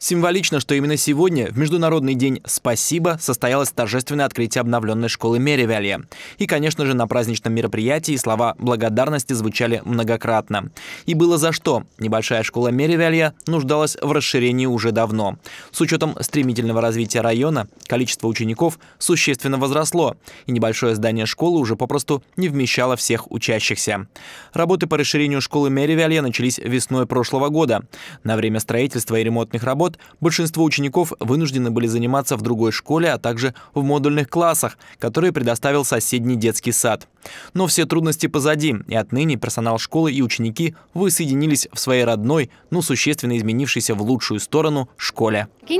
Символично, что именно сегодня, в Международный день «Спасибо», состоялось торжественное открытие обновленной школы Меривелья. И, конечно же, на праздничном мероприятии слова благодарности звучали многократно. И было за что. Небольшая школа Меривелья нуждалась в расширении уже давно. С учетом стремительного развития района, количество учеников существенно возросло, и небольшое здание школы уже попросту не вмещало всех учащихся. Работы по расширению школы Меривелья начались весной прошлого года. На время строительства и ремонтных работ год большинство учеников вынуждены были заниматься в другой школе, а также в модульных классах, которые предоставил соседний детский сад. Но все трудности позади, и отныне персонал школы и ученики воссоединились в своей родной, но существенно изменившейся в лучшую сторону школе. Э,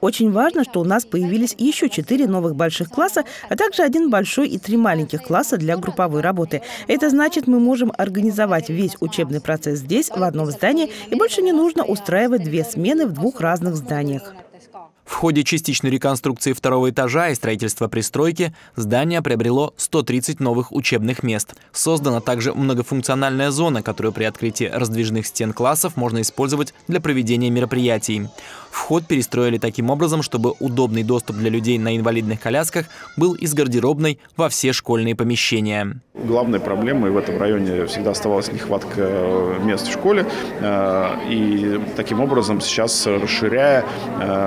Очень важно, что у нас появились еще четыре новых больших класса, а также один большой и три маленьких класса для групповой работы. Это значит, мы можем организовать весь учебный процесс здесь, в одном здании, и больше не нужно устраивать две смены в двух разных зданиях. В ходе частичной реконструкции второго этажа и строительства пристройки здание приобрело 130 новых учебных мест. Создана также многофункциональная зона, которую при открытии раздвижных стен классов можно использовать для проведения мероприятий. Вход перестроили таким образом, чтобы удобный доступ для людей на инвалидных колясках был из гардеробной во все школьные помещения главной проблемой в этом районе всегда оставалась нехватка э, мест в школе. Э, и таким образом сейчас, э, расширяя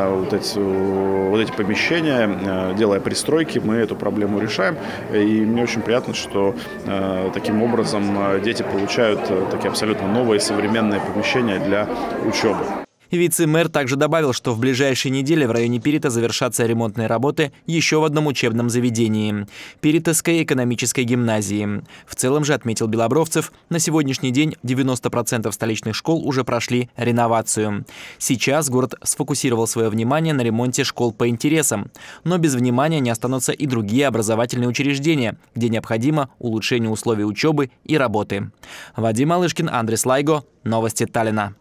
вот эти, вот эти помещения, делая пристройки, мы эту проблему решаем. И мне очень приятно, что таким образом дети получают такие абсолютно новые современные помещения для учебы. Вице-мэр также добавил, что в ближайшие недели в районе Перита завершатся ремонтные работы еще в одном учебном заведении – Перитовской экономической гимназии. В целом же, отметил Белобровцев, на сегодняшний день 90% столичных школ уже прошли реновацию. Сейчас город сфокусировал свое внимание на ремонте школ по интересам. Но без внимания не останутся и другие образовательные учреждения, где необходимо улучшение условий учебы и работы. Вадим Алышкин, Андрей Слайго. Новости Таллина.